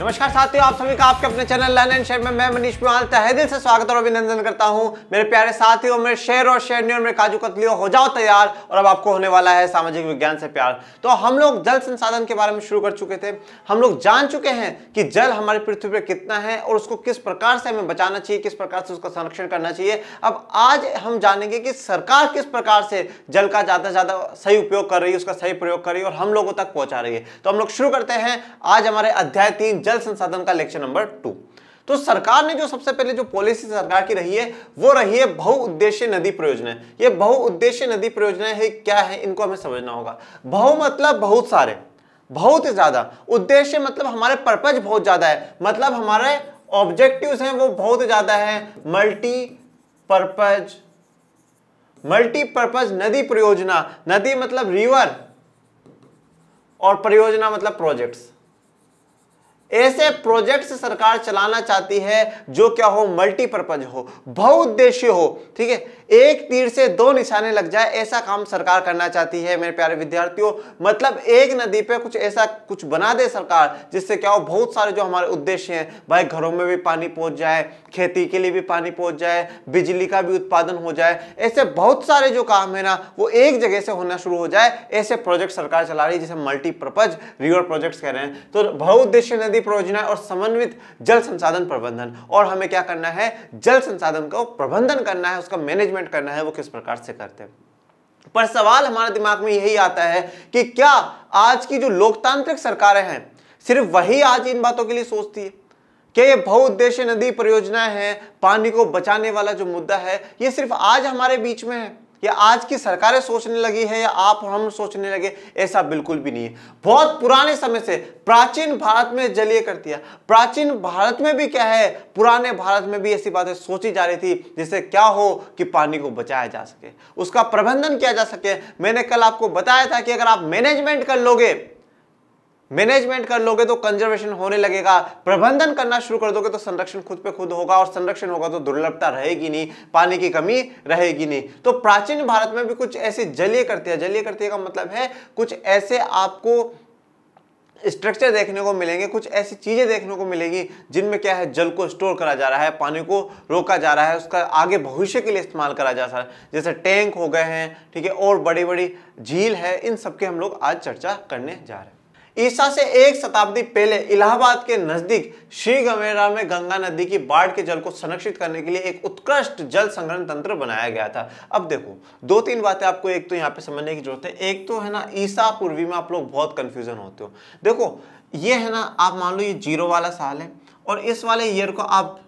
नमस्कार साथियों आप सभी का आपके अपने चैनल लर्न एंड शेयर में मैं मनीष पिवाल तहे दिल से स्वागत और अभिनंदन करता हूं मेरे प्यारे साथियों मेरे शेयर और शेयर और मेरे काजू कतलियों हो जाओ तैयार और अब आपको होने वाला है सामाजिक विज्ञान से प्यार तो हम लोग जल संसाधन के बारे में शुरू कर चुके थे हम लोग जान चुके हैं कि जल हमारी पृथ्वी पर कितना है और उसको किस प्रकार से हमें बचाना चाहिए किस प्रकार से उसका संरक्षण करना चाहिए अब आज हम जानेंगे कि सरकार किस प्रकार से जल का ज़्यादा से ज़्यादा सही उपयोग कर रही है उसका सही प्रयोग कर रही है और हम लोगों तक पहुँचा रही है तो हम लोग शुरू करते हैं आज हमारे अध्याय तीन जल संसाधन का लेक्चर नंबर टू तो सरकार ने जो सबसे पहले जो पॉलिसी सरकार की रही है वो रही है बहुउद्देश्य नदी परियोजना ये बहुउद्देश्य नदी परियोजना है क्या है इनको हमें समझना होगा बहु मतलब बहुत सारे बहुत ही ज्यादा उद्देश्य मतलब हमारे पर्पज बहुत ज्यादा है मतलब हमारे ऑब्जेक्टिव्स हैं वो बहुत ज्यादा है मल्टी पर्पज मल्टीपर्पज नदी परियोजना नदी मतलब रिवर और परियोजना मतलब प्रोजेक्ट्स ऐसे प्रोजेक्ट्स सरकार चलाना चाहती है जो क्या हो मल्टीपर्पज हो बहुउद्देश्य हो ठीक है एक तीर से दो निशाने लग जाए ऐसा काम सरकार करना चाहती है मेरे प्यारे विद्यार्थियों मतलब एक नदी पे कुछ ऐसा कुछ बना दे सरकार जिससे क्या हो बहुत सारे जो हमारे उद्देश्य हैं भाई घरों में भी पानी पहुंच जाए खेती के लिए भी पानी पहुंच जाए बिजली का भी उत्पादन हो जाए ऐसे बहुत सारे जो काम है ना वो एक जगह से होना शुरू हो जाए ऐसे प्रोजेक्ट सरकार चला रही है जिसे मल्टीपर्पज रिवर प्रोजेक्ट कह रहे हैं तो बहुउद्देश्य नदी परियोजना और समन्वित जल संसाधन प्रबंधन और हमें क्या करना है जल संसाधन को प्रबंधन करना है उसका मैनेजमेंट इंप्लीमेंट करना है वो किस प्रकार से करते हैं पर सवाल हमारे दिमाग में यही आता है कि क्या आज की जो लोकतांत्रिक सरकारें हैं सिर्फ वही आज इन बातों के लिए सोचती है क्या ये बहुउद्देश्य नदी परियोजना है पानी को बचाने वाला जो मुद्दा है ये सिर्फ आज हमारे बीच में है या आज की सरकारें सोचने लगी है या आप हम सोचने लगे ऐसा बिल्कुल भी नहीं है बहुत पुराने समय से प्राचीन भारत में जलीय कर दिया प्राचीन भारत में भी क्या है पुराने भारत में भी ऐसी बातें सोची जा रही थी जिससे क्या हो कि पानी को बचाया जा सके उसका प्रबंधन किया जा सके मैंने कल आपको बताया था कि अगर आप मैनेजमेंट कर लोगे मैनेजमेंट कर लोगे तो कंजर्वेशन होने लगेगा प्रबंधन करना शुरू कर दोगे तो संरक्षण खुद पे खुद होगा और संरक्षण होगा तो दुर्लभता रहेगी नहीं पानी की कमी रहेगी नहीं तो प्राचीन भारत में भी कुछ ऐसे जलीय करते हैं जलीय करते का मतलब है कुछ ऐसे आपको स्ट्रक्चर देखने को मिलेंगे कुछ ऐसी चीज़ें देखने को मिलेंगी जिनमें क्या है जल को स्टोर करा जा रहा है पानी को रोका जा रहा है उसका आगे भविष्य के लिए इस्तेमाल करा जा रहा है जैसे टैंक हो गए हैं ठीक है और बड़ी बड़ी झील है इन सबके हम लोग आज चर्चा करने जा रहे हैं ईसा से एक शताब्दी पहले इलाहाबाद के नजदीक श्री गंगेरा में गंगा नदी की बाढ़ के जल को संरक्षित करने के लिए एक उत्कृष्ट जल संग्रहण तंत्र बनाया गया था अब देखो दो तीन बातें आपको एक तो यहाँ पे समझने की जरूरत है एक तो है ना ईसा पूर्वी में आप लोग बहुत कंफ्यूजन होते हो देखो ये है ना आप मान लो ये जीरो वाला साल है और इस वाले ईयर को आप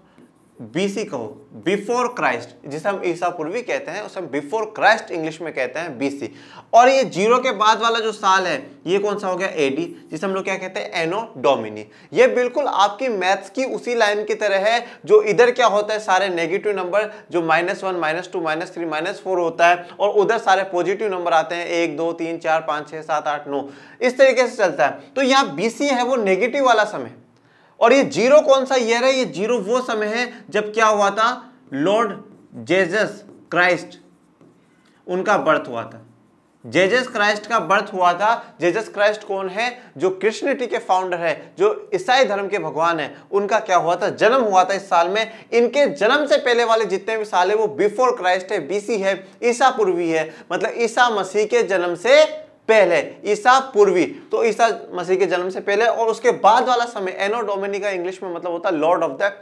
बीसी कहो बिफोर क्राइस्ट जिसे हम ईसा पूर्वी कहते हैं उसे हम बिफोर क्राइस्ट इंग्लिश में कहते हैं बीसी और ये जीरो के बाद वाला जो साल है ये कौन सा हो गया एडी जिसे हम लोग क्या कहते हैं एनो डोमिनी ये बिल्कुल आपकी मैथ्स की उसी लाइन की तरह है जो इधर क्या होता है सारे नेगेटिव नंबर जो minus one minus two minus three minus four होता है और उधर सारे पॉजिटिव नंबर आते हैं एक दो तीन चार पाँच छः सात आठ नौ इस तरीके से चलता है तो यहाँ बी है वो नेगेटिव वाला समय और ये जीरो कौन सा ईयर है ये जीरो वो समय है जब क्या हुआ था लॉर्ड जेजस क्राइस्ट उनका बर्थ हुआ था जेजस क्राइस्ट का बर्थ हुआ था जेजस क्राइस्ट कौन है जो क्रिश्चनिटी के फाउंडर है जो ईसाई धर्म के भगवान है उनका क्या हुआ था जन्म हुआ था इस साल में इनके जन्म से पहले वाले जितने भी साल है वो बिफोर क्राइस्ट है बीसी है ईसा पूर्वी है मतलब ईसा मसीह के जन्म से पहले ईसा पूर्वी तो ईसा मसीह के जन्म से पहले और उसके बाद वाला समय एनो डोमिनी का इंग्लिश में मतलब होता है लॉर्ड ऑफ द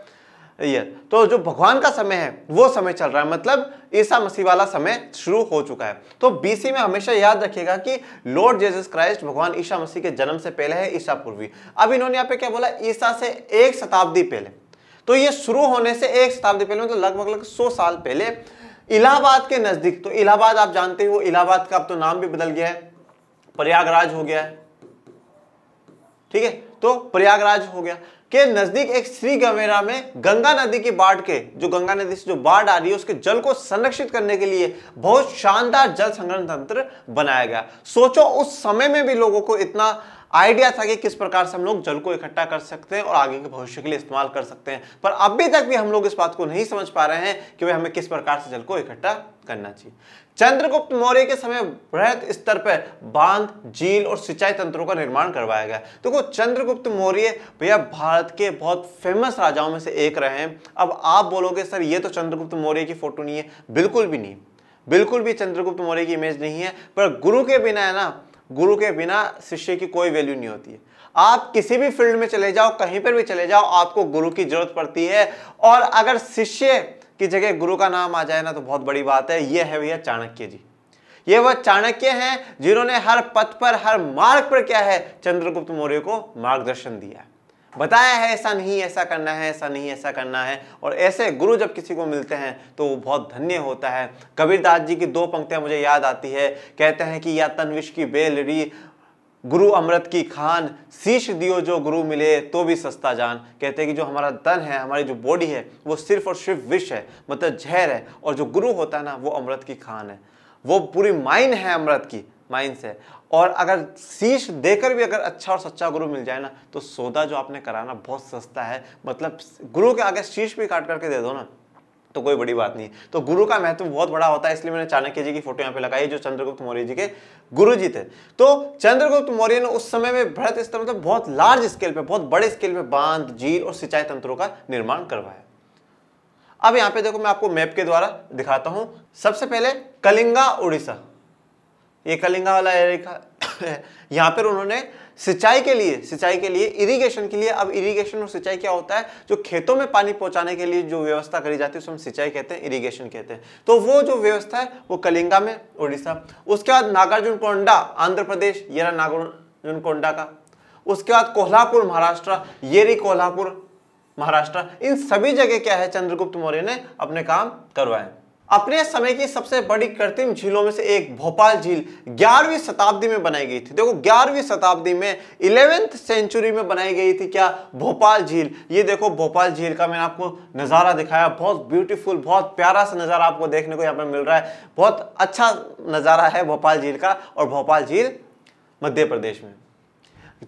ईयर तो जो भगवान का समय है वो समय चल रहा है मतलब ईसा मसीह वाला समय शुरू हो चुका है तो बीसी में हमेशा याद रखिएगा कि लॉर्ड जेसस क्राइस्ट भगवान ईसा मसीह के जन्म से पहले है ईसा पूर्वी अब इन्होंने यहाँ पे क्या बोला ईसा से एक शताब्दी पहले तो ये शुरू होने से एक शताब्दी पहले मतलब लगभग लगभग सौ साल पहले इलाहाबाद के नजदीक तो इलाहाबाद आप जानते हो इलाहाबाद का अब तो नाम भी बदल गया है प्रयागराज हो गया है ठीक है तो प्रयागराज हो गया के नजदीक एक श्री गवेरा में गंगा नदी की बाढ़ के जो गंगा नदी से जो बाढ़ आ रही है उसके जल को संरक्षित करने के लिए बहुत शानदार जल संग्रहण तंत्र बनाया गया सोचो उस समय में भी लोगों को इतना आइडिया था कि किस प्रकार से हम लोग जल को इकट्ठा कर सकते हैं और आगे के भविष्य के लिए इस्तेमाल कर सकते हैं पर अभी तक भी हम लोग इस बात को नहीं समझ पा रहे हैं कि भाई हमें किस प्रकार से जल को इकट्ठा करना चाहिए चंद्रगुप्त मौर्य के समय बृहद स्तर पर बांध झील और सिंचाई तंत्रों का निर्माण करवाया गया देखो तो चंद्रगुप्त मौर्य भैया भारत के बहुत फेमस राजाओं में से एक रहे हैं अब आप बोलोगे सर ये तो चंद्रगुप्त मौर्य की फोटो नहीं है बिल्कुल भी नहीं बिल्कुल भी चंद्रगुप्त मौर्य की इमेज नहीं है पर गुरु के बिना है ना गुरु के बिना शिष्य की कोई वैल्यू नहीं होती है आप किसी भी फील्ड में चले जाओ कहीं पर भी चले जाओ आपको गुरु की जरूरत पड़ती है और अगर शिष्य की जगह गुरु का नाम आ जाए ना तो बहुत बड़ी बात है ये है भैया चाणक्य जी ये वह चाणक्य हैं जिन्होंने हर पथ पर हर मार्ग पर क्या है चंद्रगुप्त मौर्य को मार्गदर्शन दिया है बताया है ऐसा नहीं ऐसा करना है ऐसा नहीं ऐसा करना है और ऐसे गुरु जब किसी को मिलते हैं तो वो बहुत धन्य होता है कबीरदास जी की दो पंक्तियाँ मुझे याद आती है कहते हैं कि या तनविश की बेलरी गुरु अमृत की खान शीश दियो जो गुरु मिले तो भी सस्ता जान कहते हैं कि जो हमारा तन है हमारी जो बॉडी है वो सिर्फ और सिर्फ विष है मतलब जहर है और जो गुरु होता है ना वो अमृत की खान है वो पूरी माइन है अमृत की माइंस है और अगर शीश देकर भी अगर अच्छा और सच्चा गुरु मिल जाए ना तो सौदा जो आपने कराना बहुत सस्ता है मतलब गुरु के आगे शीश भी काट करके दे दो ना तो कोई बड़ी बात नहीं तो गुरु का महत्व बहुत बड़ा होता है इसलिए मैंने चाणक्य जी की फोटो यहाँ पे लगाई जो चंद्रगुप्त मौर्य जी के गुरु जी थे तो चंद्रगुप्त मौर्य ने उस समय में भरत स्तर मतलब बहुत लार्ज स्केल पे बहुत बड़े स्केल पे बांध झील और सिंचाई तंत्रों का निर्माण करवाया अब यहाँ पे देखो मैं आपको मैप के द्वारा दिखाता हूँ सबसे पहले कलिंगा उड़ीसा ये कलिंगा वाला एरिया यहाँ पर उन्होंने सिंचाई के लिए सिंचाई के लिए इरिगेशन के लिए अब इरिगेशन और सिंचाई क्या होता है जो खेतों में पानी पहुंचाने के लिए जो व्यवस्था करी जाती है उसमें हम सिंचाई कहते हैं इरिगेशन कहते हैं तो वो जो व्यवस्था है वो कलिंगा में उड़ीसा उसके बाद नागार्जुन कोंडा आंध्र प्रदेश ये रहा नागार्जुन कोंडा का उसके बाद कोल्हापुर महाराष्ट्र ये रही कोल्हापुर महाराष्ट्र इन सभी जगह क्या है चंद्रगुप्त मौर्य ने अपने काम करवाए अपने समय की सबसे बड़ी कृत्रिम झीलों में से एक भोपाल झील 11वीं शताब्दी में बनाई गई थी देखो 11वीं शताब्दी में इलेवेंथ सेंचुरी में बनाई गई थी क्या भोपाल झील ये देखो भोपाल झील का मैंने आपको नज़ारा दिखाया बहुत ब्यूटीफुल बहुत प्यारा सा नज़ारा आपको देखने को यहाँ पर मिल रहा है बहुत अच्छा नज़ारा है भोपाल झील का और भोपाल झील मध्य प्रदेश में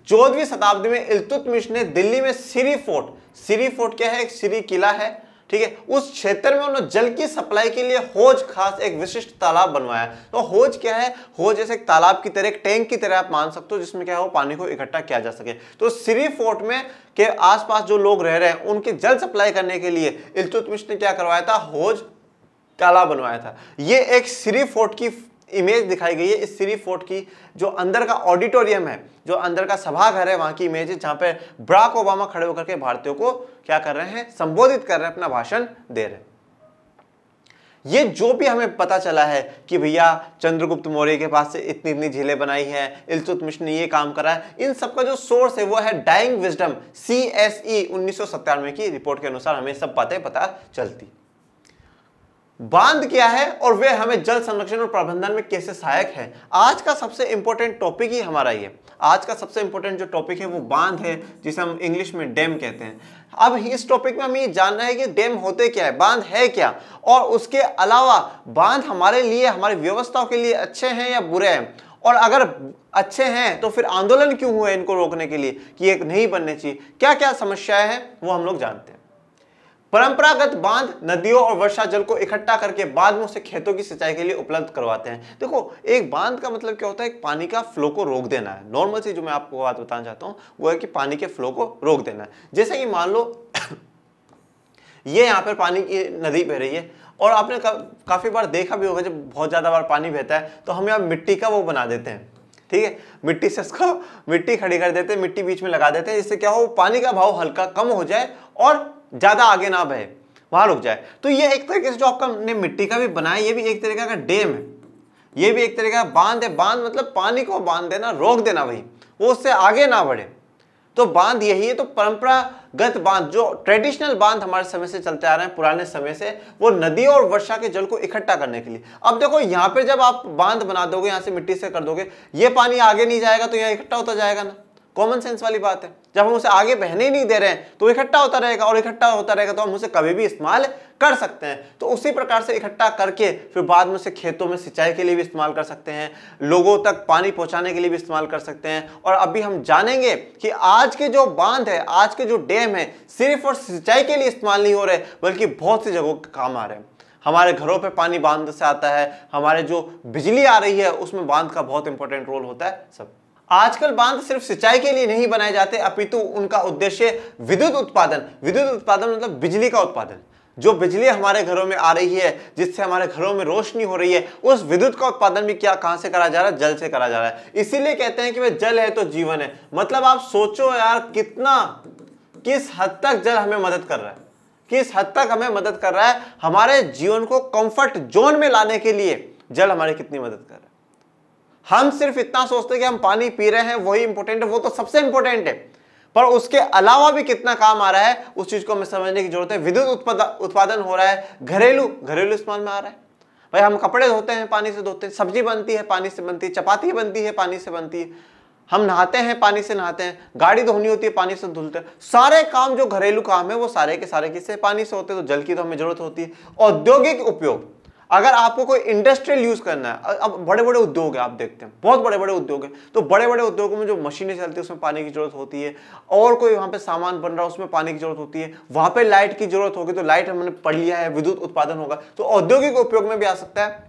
चौदहवीं शताब्दी में इलतुतमिश ने दिल्ली में सीरी फोर्ट सिरी फोर्ट क्या है एक सीरी किला है ठीक है उस क्षेत्र में उन्होंने जल की सप्लाई के लिए होज खास एक विशिष्ट तालाब बनवाया तो होज क्या है होज जैसे एक तालाब की तरह एक टैंक की तरह आप मान सकते हो जिसमें क्या है वो पानी को इकट्ठा किया जा सके तो श्री फोर्ट में के आसपास जो लोग रह रहे हैं उनकी जल सप्लाई करने के लिए इलतुतमिश ने क्या करवाया था होज तालाब बनवाया था ये एक श्री फोर्ट की इमेज दिखाई गई है इस श्री फोर्ट की जो अंदर का ऑडिटोरियम है जो अंदर का सभाघर है वहां की इमेज है जहां पर ब्राक ओबामा खड़े होकर के भारतीयों को क्या कर रहे हैं संबोधित कर रहे हैं अपना भाषण दे रहे हैं ये जो भी हमें पता चला है कि भैया चंद्रगुप्त मौर्य के पास से इतनी इतनी झीलें बनाई हैं इलतुत मिश्र ने ये काम करा है इन सब का जो सोर्स है वो है dying wisdom C S E उन्नीस की रिपोर्ट के अनुसार हमें सब बातें पता चलती बांध क्या है और वे हमें जल संरक्षण और प्रबंधन में कैसे सहायक है आज का सबसे इंपॉर्टेंट टॉपिक ही हमारा ये आज का सबसे इंपॉर्टेंट जो टॉपिक है वो बांध है जिसे हम इंग्लिश में डैम कहते हैं अब इस टॉपिक में हमें जानना है कि डैम होते क्या है बांध है क्या और उसके अलावा बांध हमारे लिए हमारी व्यवस्थाओं के लिए अच्छे हैं या बुरे हैं और अगर अच्छे हैं तो फिर आंदोलन क्यों हुए इनको रोकने के लिए कि एक नहीं बनने चाहिए क्या क्या समस्याएं हैं वो हम लोग जानते हैं परंपरागत बांध नदियों और वर्षा जल को इकट्ठा करके बाद में उसे खेतों की सिंचाई के लिए उपलब्ध करवाते हैं देखो एक बांध का मतलब क्या होता है पानी का फ्लो को रोक देना है नॉर्मल से जो मैं आपको बात बताना चाहता हूँ वो है कि पानी के फ्लो को रोक देना है जैसे कि मान लो ये यहाँ पर पानी की नदी बह रही है और आपने का, काफ़ी बार देखा भी होगा जब बहुत ज़्यादा बार पानी बहता है तो हम यहाँ मिट्टी का वो बना देते हैं ठीक है मिट्टी से उसको मिट्टी खड़ी कर देते हैं मिट्टी बीच में लगा देते हैं जिससे क्या हो पानी का भाव हल्का कम हो जाए और ज़्यादा आगे ना बहे वहां रुक जाए तो ये एक तरीके से जो आपका ने मिट्टी का भी बनाया ये भी एक तरीके का डेम है ये भी एक तरीके का बांध है बांध मतलब पानी को बांध देना रोक देना वही वो उससे आगे ना बढ़े तो बांध यही है तो परंपरागत बांध जो ट्रेडिशनल बांध हमारे समय से चलते आ रहे हैं पुराने समय से वो नदी और वर्षा के जल को इकट्ठा करने के लिए अब देखो यहां पर जब आप बांध बना दोगे यहां से मिट्टी से कर दोगे ये पानी आगे नहीं जाएगा तो यहाँ इकट्ठा होता जाएगा ना कॉमन सेंस वाली बात है जब हम उसे आगे बहने ही नहीं दे रहे हैं तो इकट्ठा होता रहेगा और इकट्ठा होता रहेगा तो हम उसे कभी भी इस्तेमाल कर सकते हैं तो उसी प्रकार से इकट्ठा करके फिर बाद में उसे खेतों में सिंचाई के लिए भी इस्तेमाल कर सकते हैं लोगों तक पानी पहुंचाने के लिए भी इस्तेमाल कर सकते हैं और अभी हम जानेंगे कि आज के जो बांध है आज के जो डैम है सिर्फ और सिंचाई के लिए इस्तेमाल नहीं हो रहे बल्कि बहुत सी जगहों के काम आ रहे हैं हमारे घरों पे पानी बांध से आता है हमारे जो बिजली आ रही है उसमें बांध का बहुत इंपॉर्टेंट रोल होता है सब आजकल बांध सिर्फ सिंचाई के लिए नहीं बनाए जाते अपितु उनका उद्देश्य विद्युत उत्पादन विद्युत उत्पादन मतलब बिजली का उत्पादन जो बिजली हमारे घरों में आ रही है जिससे हमारे घरों में रोशनी हो रही है उस विद्युत का उत्पादन भी क्या कहां से करा जा रहा है जल से करा जा रहा है इसीलिए कहते हैं कि वह जल है तो जीवन है मतलब आप सोचो यार कितना किस हद तक जल हमें मदद कर रहा है किस हद तक हमें मदद कर रहा है हमारे जीवन को कंफर्ट जोन में लाने के लिए जल हमारी कितनी मदद कर रहा है हम सिर्फ इतना सोचते हैं कि हम पानी पी रहे हैं वही इंपॉर्टेंट है वो तो सबसे इंपॉर्टेंट है पर उसके अलावा भी कितना काम आ रहा है उस चीज को हमें समझने की जरूरत है विद्युत उत्पादन हो रहा है घरेलू घरेलू इस्तेमाल में आ रहा है भाई हम कपड़े धोते हैं पानी से धोते हैं सब्जी बनती है पानी से बनती है चपाती बनती है पानी से बनती है हम नहाते हैं पानी से नहाते हैं गाड़ी धोनी होती है पानी से धुलते हैं सारे काम जो घरेलू काम है वो सारे के सारे किससे पानी से होते हैं तो जल की तो हमें जरूरत होती है औद्योगिक उपयोग अगर आपको कोई इंडस्ट्रियल यूज करना है अब बड़े बड़े उद्योग है आप देखते हैं बहुत बड़े बड़े उद्योग है तो बड़े बड़े उद्योगों में जो मशीनें चलती है उसमें पानी की जरूरत होती है और कोई वहां पे सामान बन रहा है उसमें पानी की जरूरत होती है वहां पे लाइट की जरूरत होगी तो लाइट हमने पढ़ लिया है विद्युत उत्पादन होगा तो औद्योगिक उपयोग में भी आ सकता है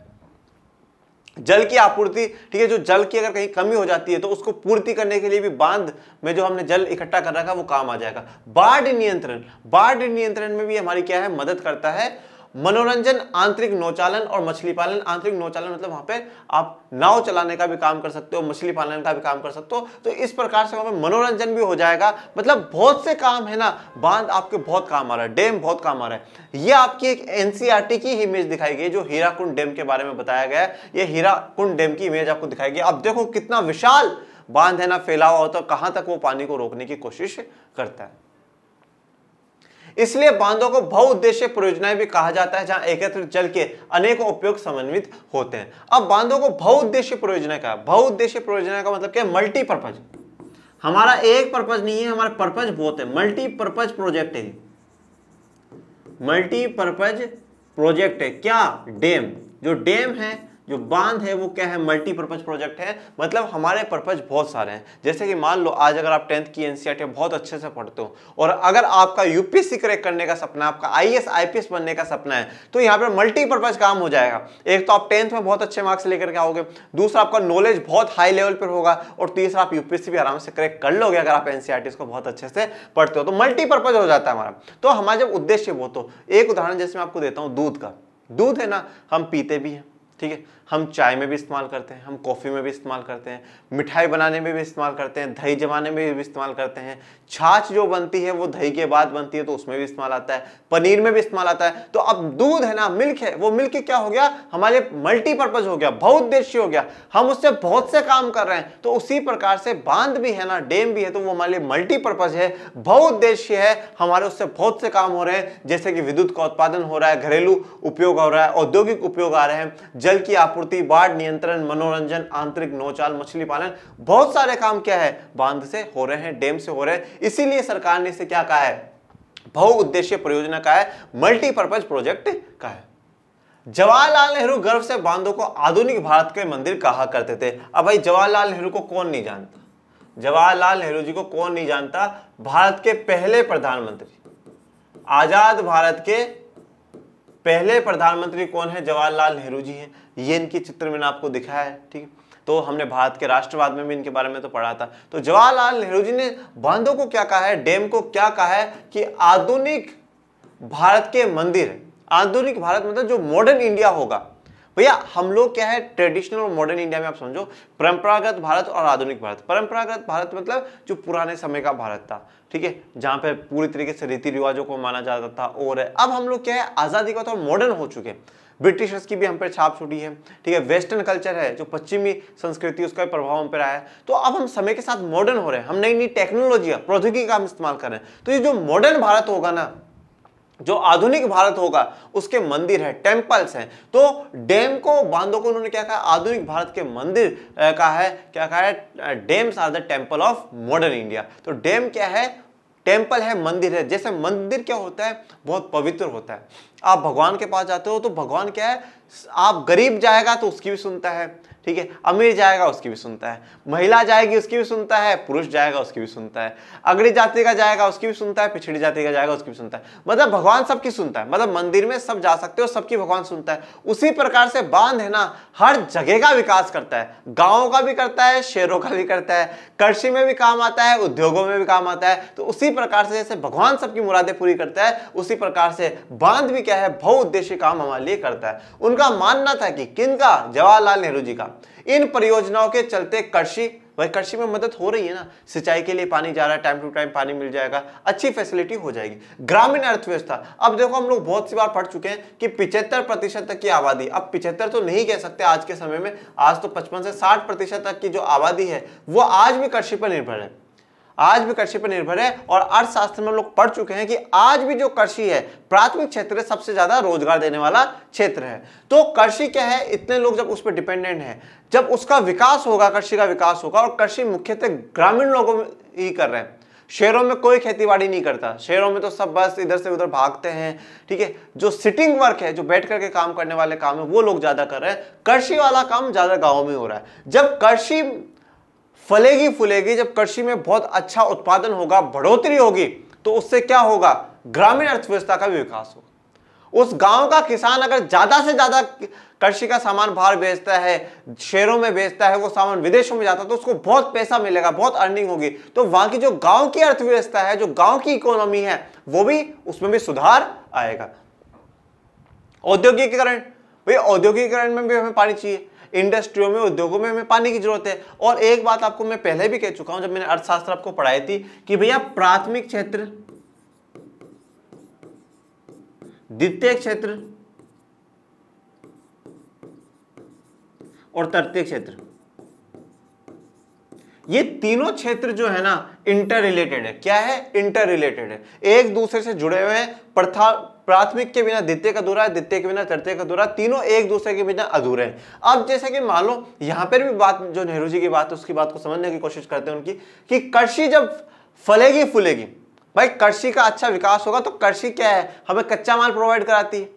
जल की आपूर्ति ठीक है जो जल की अगर कहीं कमी हो जाती है तो उसको पूर्ति करने के लिए भी बांध में जो हमने जल इकट्ठा कर रखा है वो काम आ जाएगा बाढ़ नियंत्रण बाढ़ नियंत्रण में भी हमारी क्या है मदद करता है मनोरंजन आंतरिक नौचालन और मछली पालन आंतरिक नौचालन मतलब वहां पे आप नाव चलाने का भी काम कर सकते हो मछली पालन का भी काम कर सकते हो तो इस प्रकार से वहां पे मनोरंजन भी हो जाएगा मतलब बहुत से काम है ना बांध आपके बहुत काम आ रहा है डैम बहुत काम आ रहा है यह आपकी एक एनसीआरटी e की इमेज दिखाई गई जो हीराकुंड डैम के बारे में बताया गया है हीरा हीराकुंड डैम की इमेज आपको दिखाई गई अब देखो कितना विशाल बांध है ना फैला हुआ होता है कहां तक वो पानी को रोकने की कोशिश करता है इसलिए बांधों को बहुउद्देश्य परियोजनाएं भी कहा जाता है जहां एकत्रित जल के अनेक उपयोग समन्वित होते हैं अब बांधों को बहुउद्देश्य परियोजना का बहुउद्देश्य परियोजना का मतलब क्या है मल्टीपर्पज हमारा एक पर्पज नहीं है हमारा पर्पज बहुत है मल्टीपर्पज प्रोजेक्ट है मल्टीपर्पज प्रोजेक्ट है क्या डैम जो डेम है जो बांध है वो क्या है मल्टीपर्पज प्रोजेक्ट है मतलब हमारे पर्पज बहुत सारे हैं जैसे कि मान लो आज अगर आप टेंथ की एनसीईआरटी e बहुत अच्छे से पढ़ते हो और अगर आपका यूपीएससी क्रैक करने का सपना आपका आईएएस आईपीएस बनने का सपना है तो यहाँ पर मल्टीपर्पज काम हो जाएगा एक तो आप टेंथ में बहुत अच्छे मार्क्स लेकर के आओगे दूसरा आपका नॉलेज बहुत हाई लेवल पर होगा और तीसरा आप यूपीएससी भी आराम से क्रैक कर लोगे अगर आप एनसीआरटी e को बहुत अच्छे से पढ़ते हो तो मल्टीपर्पज हो जाता है हमारा तो हमारा जब उद्देश्य वो तो एक उदाहरण जैसे मैं आपको देता हूँ दूध का दूध है ना हम पीते भी हैं ठीक है हम चाय में भी इस्तेमाल करते हैं हम कॉफ़ी में भी इस्तेमाल करते हैं मिठाई बनाने में भी इस्तेमाल करते हैं दही जमाने में भी इस्तेमाल करते हैं छाछ जो बनती है वो दही के बाद बनती है तो उसमें भी इस्तेमाल आता है पनीर में भी इस्तेमाल आता है तो अब दूध है ना मिल्क है वो मिल्क क्या हो गया हमारे मल्टीपर्पज़ हो गया बहुउद्देशीय हो गया हम उससे बहुत से काम कर रहे हैं तो उसी प्रकार से बांध भी है ना डेम भी है तो वो हमारे लिए मल्टीपर्पज़ है बहुउद्देशीय है हमारे उससे बहुत से काम हो रहे हैं जैसे कि विद्युत का उत्पादन हो रहा है घरेलू उपयोग हो रहा है औद्योगिक उपयोग आ रहे हैं जल की आपूर्ति आपूर्ति बाढ़ नियंत्रण मनोरंजन आंतरिक नौचाल मछली पालन बहुत सारे काम क्या है बांध से हो रहे हैं डैम से हो रहे हैं इसीलिए सरकार ने इसे क्या कहा है बहुउद्देश्य परियोजना का है मल्टीपर्पज प्रोजेक्ट का है जवाहरलाल नेहरू गर्व से बांधों को आधुनिक भारत के मंदिर कहा करते थे अब भाई जवाहरलाल नेहरू को कौन नहीं जानता जवाहरलाल नेहरू जी को कौन नहीं जानता भारत के पहले प्रधानमंत्री आजाद भारत के पहले प्रधानमंत्री कौन है जवाहरलाल नेहरू जी हैं ये इनके चित्र मैंने आपको दिखाया है ठीक है तो हमने भारत के राष्ट्रवाद में भी इनके बारे में तो पढ़ा था तो जवाहरलाल नेहरू जी ने बांधों को क्या कहा है डैम को क्या कहा है कि आधुनिक भारत के मंदिर आधुनिक भारत मतलब जो मॉडर्न इंडिया होगा भैया हम लोग क्या है ट्रेडिशनल और मॉडर्न इंडिया में आप समझो परंपरागत भारत और आधुनिक भारत परंपरागत भारत मतलब जो पुराने समय का भारत था ठीक है जहाँ पे पूरी तरीके से रीति रिवाजों को माना जाता था और अब हम लोग क्या है आज़ादी का तो मॉडर्न हो चुके हैं ब्रिटिशर्स की भी हम पर छाप छुटी है ठीक है वेस्टर्न कल्चर है जो पश्चिमी संस्कृति उसका भी प्रभाव हम पर आया है तो अब हम समय के साथ मॉडर्न हो रहे हैं हम नई नई टेक्नोलॉजी प्रौद्योगिकी का हम इस्तेमाल कर रहे हैं तो ये जो मॉडर्न भारत होगा ना जो आधुनिक भारत होगा उसके मंदिर है टेम्पल्स हैं तो डैम को बांधो को उन्होंने क्या कहा आधुनिक भारत के मंदिर का है क्या कहा है dams are the temple of modern India तो डैम क्या है टेम्पल है मंदिर है जैसे मंदिर क्या होता है बहुत पवित्र होता है आप भगवान के पास जाते हो तो भगवान क्या है आप गरीब जाएगा तो उसकी भी सुनता है ठीक है अमीर जाएगा उसकी भी सुनता है महिला जाएगी उसकी भी सुनता है पुरुष जाएगा उसकी भी सुनता है अगड़ी जाति का जाएगा उसकी भी सुनता है पिछड़ी जाति का जाएगा उसकी भी सुनता है मतलब भगवान सबकी सुनता है मतलब मंदिर में सब जा सकते हो सबकी भगवान सुनता है उसी प्रकार से बांध है ना हर जगह का विकास करता है गाँव का भी करता है शहरों का भी करता है कृषि में भी काम आता है उद्योगों में भी काम आता है तो उसी प्रकार से जैसे भगवान सबकी मुरादें पूरी करता है उसी प्रकार से बांध भी क्या है बहुउद्देश्य काम हमारे लिए करता है उनका मानना था कि किन का जवाहरलाल नेहरू जी का इन परियोजनाओं के चलते कृषि भाई कृषि में मदद हो रही है ना सिंचाई के लिए पानी जा रहा है टाइम टू टाइम पानी मिल जाएगा अच्छी फैसिलिटी हो जाएगी ग्रामीण अर्थव्यवस्था अब देखो हम लोग बहुत सी बार पढ़ चुके हैं कि पिछहत्तर प्रतिशत तक की आबादी अब पिछहत्तर तो नहीं कह सकते आज के समय में आज तो पचपन से साठ प्रतिशत तक की जो आबादी है वो आज भी कृषि पर निर्भर है आज भी कृषि पर निर्भर है और अर्थशास्त्र में हम लोग पढ़ चुके हैं कि आज भी जो कृषि है प्राथमिक क्षेत्र सबसे ज्यादा रोजगार देने वाला क्षेत्र है तो कृषि क्या है इतने लोग जब उस पर डिपेंडेंट है जब उसका विकास होगा कृषि का विकास होगा और कृषि मुख्यतः ग्रामीण लोगों में ही कर रहे हैं शहरों में कोई खेतीबाड़ी नहीं करता शहरों में तो सब बस इधर से उधर भागते हैं ठीक है जो सिटिंग वर्क है जो बैठ करके काम करने वाले काम है वो लोग ज्यादा कर रहे हैं कृषि वाला काम ज्यादा गाँव में हो रहा है जब कृषि फलेगी फूलेगी जब कृषि में बहुत अच्छा उत्पादन होगा बढ़ोतरी होगी तो उससे क्या होगा ग्रामीण अर्थव्यवस्था का भी विकास होगा उस गांव का किसान अगर ज्यादा से ज्यादा कृषि का सामान बाहर बेचता है शहरों में बेचता है वो सामान विदेशों में जाता है तो उसको बहुत पैसा मिलेगा बहुत अर्निंग होगी तो वहां की जो गांव की अर्थव्यवस्था है जो गांव की इकोनॉमी है वो भी उसमें भी सुधार आएगा औद्योगिकीकरण भाई औद्योगिकीकरण में भी हमें पानी चाहिए इंडस्ट्रियों में उद्योगों में हमें पानी की जरूरत है और एक बात आपको मैं पहले भी कह चुका हूं जब मैंने अर्थशास्त्र आपको पढ़ाई थी कि भैया प्राथमिक क्षेत्र द्वितीय क्षेत्र और तृतीय क्षेत्र ये तीनों क्षेत्र जो है ना इंटर रिलेटेड है क्या है इंटर रिलेटेड है एक दूसरे से जुड़े हुए हैं प्रथा प्राथमिक के बिना द्वितीय का अधूरा है द्वितीय के बिना तृतीय का अधूरा तीनों एक दूसरे के बिना अधूरे हैं अब जैसे कि मान लो यहां पर भी बात जो नेहरू जी की बात है उसकी बात को समझने की कोशिश करते हैं उनकी कि कृषि जब फलेगी फूलेगी भाई कृषि का अच्छा विकास होगा तो कृषि क्या है हमें कच्चा माल प्रोवाइड कराती है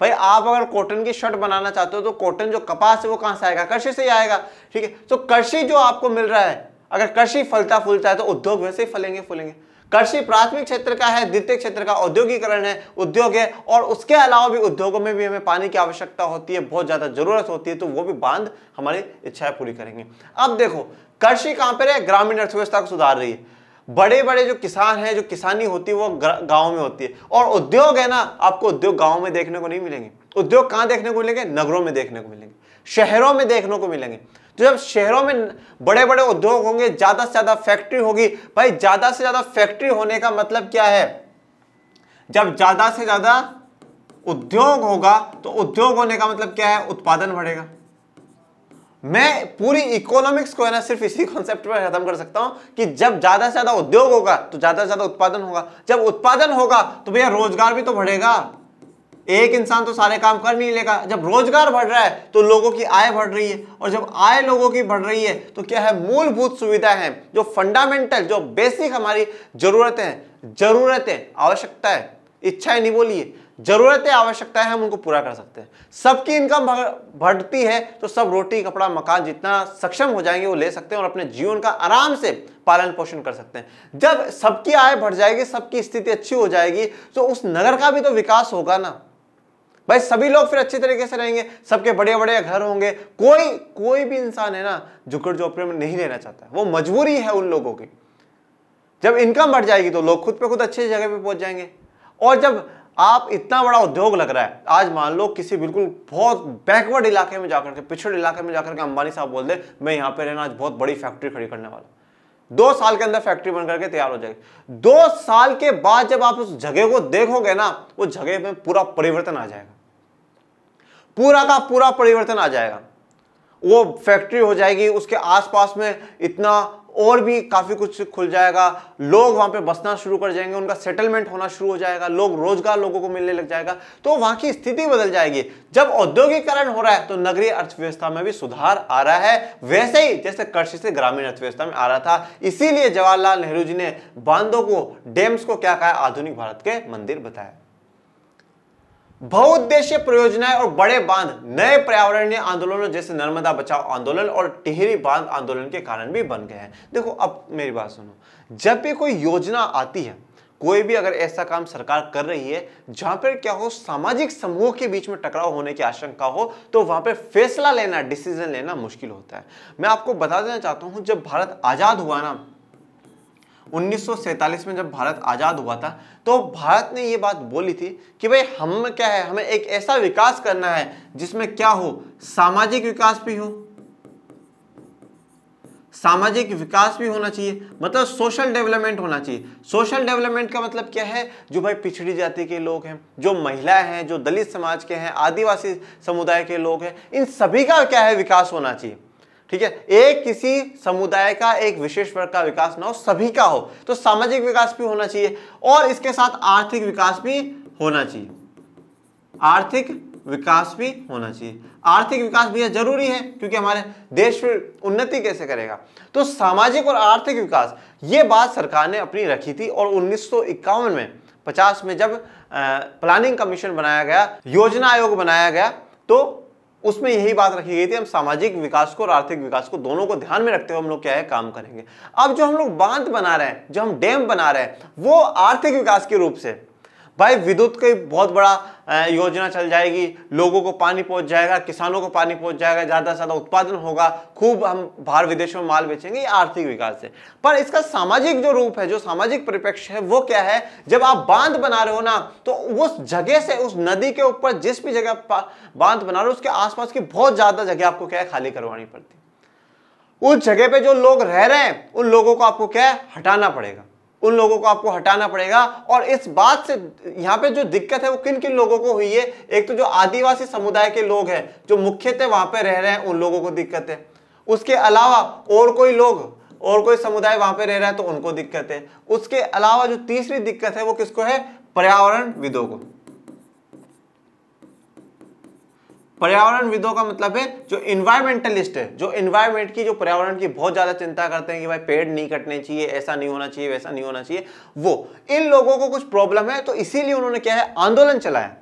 भाई आप अगर कॉटन की शर्ट बनाना चाहते हो तो कॉटन जो कपास है वो कहाँ से आएगा कृषि से ही आएगा ठीक है तो कृषि जो आपको मिल रहा है अगर कृषि फलता फूलता है तो उद्योग वैसे ही फलेंगे फूलेंगे कृषि प्राथमिक क्षेत्र का है द्वितीय क्षेत्र का औद्योगिकरण है उद्योग है और उसके अलावा भी उद्योगों में भी हमें पानी की आवश्यकता होती है बहुत ज्यादा जरूरत होती है तो वो भी बांध हमारी इच्छाएं पूरी करेंगे अब देखो कृषि कहां पर है ग्रामीण अर्थव्यवस्था को सुधार रही है बड़े बड़े जो किसान हैं जो किसानी होती है वो गाँव में होती है और उद्योग है ना आपको उद्योग गांव में देखने को नहीं मिलेंगे उद्योग कहाँ देखने को मिलेंगे नगरों में देखने को मिलेंगे शहरों में देखने को मिलेंगे तो जब शहरों में बड़े बड़े उद्योग होंगे ज़्यादा से ज़्यादा फैक्ट्री होगी भाई ज़्यादा से ज़्यादा फैक्ट्री होने का मतलब क्या है जब ज़्यादा से ज़्यादा उद्योग होगा तो उद्योग होने का मतलब क्या है उत्पादन बढ़ेगा मैं पूरी इकोनॉमिक्स को है ना सिर्फ इसी कॉन्सेप्ट में खत्म कर सकता हूं कि जब ज्यादा से ज्यादा उद्योग होगा तो ज्यादा से ज्यादा उत्पादन होगा जब उत्पादन होगा तो भैया रोजगार भी तो बढ़ेगा एक इंसान तो सारे काम कर नहीं लेगा जब रोजगार बढ़ रहा है तो लोगों की आय बढ़ रही है और जब आय लोगों की बढ़ रही है तो क्या है मूलभूत सुविधा है जो फंडामेंटल जो बेसिक हमारी जरूरतें हैं जरूरतें आवश्यकता है इच्छाएं नहीं बोलिए जरूरतें आवश्यकताएं हम उनको पूरा कर सकते हैं सबकी इनकम बढ़ती है तो सब रोटी कपड़ा मकान जितना सक्षम हो जाएंगे वो ले सकते हैं और अपने जीवन का आराम से पालन पोषण कर सकते हैं जब सबकी आय बढ़ जाएगी सबकी स्थिति अच्छी हो जाएगी तो उस नगर का भी तो विकास होगा ना भाई सभी लोग फिर अच्छी तरीके से रहेंगे सबके बड़े बड़े घर होंगे कोई कोई भी इंसान है ना जुकड़ झोपड़े में नहीं रहना चाहता वो मजबूरी है उन लोगों की जब इनकम बढ़ जाएगी तो लोग खुद पे खुद अच्छी जगह पे पहुंच जाएंगे और जब आप इतना बड़ा उद्योग लग रहा है आज मान लो किसी बिल्कुल बहुत बैकवर्ड इलाके में जाकर के पिछड़े इलाके में जाकर के अंबानी साहब बोल दे मैं यहाँ पे रहना आज बहुत बड़ी फैक्ट्री खड़ी करने वाला दो साल के अंदर फैक्ट्री बन करके तैयार हो जाएगी दो साल के बाद जब आप उस जगह को देखोगे ना उस जगह में पूरा परिवर्तन आ जाएगा पूरा का पूरा परिवर्तन आ जाएगा वो फैक्ट्री हो जाएगी उसके आसपास में इतना और भी काफ़ी कुछ खुल जाएगा लोग वहाँ पे बसना शुरू कर जाएंगे उनका सेटलमेंट होना शुरू हो जाएगा लोग रोजगार लोगों को मिलने लग जाएगा तो वहाँ की स्थिति बदल जाएगी जब औद्योगिकरण हो रहा है तो नगरीय अर्थव्यवस्था में भी सुधार आ रहा है वैसे ही जैसे कृषि से ग्रामीण अर्थव्यवस्था में आ रहा था इसीलिए जवाहरलाल नेहरू जी ने बांधों को डैम्स को क्या कहा आधुनिक भारत के मंदिर बताया बहुउद्देश्य परियोजनाएं और बड़े बांध नए पर्यावरणीय आंदोलनों जैसे नर्मदा बचाओ आंदोलन और टिहरी बांध आंदोलन के कारण भी बन गए हैं देखो अब मेरी बात सुनो जब भी कोई योजना आती है कोई भी अगर ऐसा काम सरकार कर रही है जहां पर क्या हो सामाजिक समूह के बीच में टकराव होने की आशंका हो तो वहां पर फैसला लेना डिसीजन लेना मुश्किल होता है मैं आपको बता देना चाहता हूं जब भारत आजाद हुआ ना 1947 में जब भारत आज़ाद हुआ था तो भारत ने ये बात बोली थी कि भाई हम क्या है हमें एक ऐसा विकास करना है जिसमें क्या हो सामाजिक विकास भी हो सामाजिक विकास भी होना चाहिए मतलब सोशल डेवलपमेंट होना चाहिए सोशल डेवलपमेंट का मतलब क्या है जो भाई पिछड़ी जाति के लोग हैं जो महिलाएं हैं जो दलित समाज के हैं आदिवासी समुदाय के लोग हैं इन सभी का क्या है विकास होना चाहिए ठीक है एक किसी समुदाय का एक विशेष वर्ग का विकास ना हो सभी का हो तो सामाजिक विकास भी होना चाहिए और इसके साथ आर्थिक विकास भी होना चाहिए आर्थिक विकास भी होना चाहिए आर्थिक विकास भी जरूरी है क्योंकि हमारे देश उन्नति कैसे करेगा तो सामाजिक और आर्थिक विकास ये बात सरकार ने अपनी रखी थी और उन्नीस में 50 में जब प्लानिंग कमीशन बनाया गया योजना आयोग बनाया गया तो उसमें यही बात रखी गई थी हम सामाजिक विकास को और आर्थिक विकास को दोनों को ध्यान में रखते हुए हम लोग क्या है काम करेंगे अब जो हम लोग बांध बना रहे हैं जो हम डैम बना रहे हैं वो आर्थिक विकास के रूप से भाई विद्युत की बहुत बड़ा योजना चल जाएगी लोगों को पानी पहुंच जाएगा किसानों को पानी पहुंच जाएगा ज़्यादा से ज़्यादा उत्पादन होगा खूब हम बाहर विदेशों में माल बेचेंगे आर्थिक विकास से पर इसका सामाजिक जो रूप है जो सामाजिक परिप्रेक्ष्य है वो क्या है जब आप बांध बना रहे हो ना तो उस जगह से उस नदी के ऊपर जिस भी जगह बांध बना रहे हो उसके आसपास की बहुत ज़्यादा जगह आपको क्या है खाली करवानी पड़ती उस जगह पे जो लोग रह रहे हैं उन लोगों को आपको क्या है हटाना पड़ेगा उन लोगों को आपको हटाना पड़ेगा और इस बात से यहाँ पे जो दिक्कत है वो किन किन लोगों को हुई है एक तो जो आदिवासी समुदाय के लोग हैं जो मुख्यतः वहां पे रह रहे हैं उन लोगों को दिक्कत है उसके अलावा और कोई लोग और कोई समुदाय वहां पे रह रहा है तो उनको दिक्कत है उसके अलावा जो तीसरी दिक्कत है वो किसको है पर्यावरण विदों को पर्यावरण विदों का मतलब है जो इन्वायरमेंटलिस्ट है जो इन्वायरमेंट की जो पर्यावरण की बहुत ज़्यादा चिंता करते हैं कि भाई पेड़ नहीं कटने चाहिए ऐसा नहीं होना चाहिए वैसा नहीं होना चाहिए वो इन लोगों को कुछ प्रॉब्लम है तो इसीलिए उन्होंने क्या है आंदोलन चलाया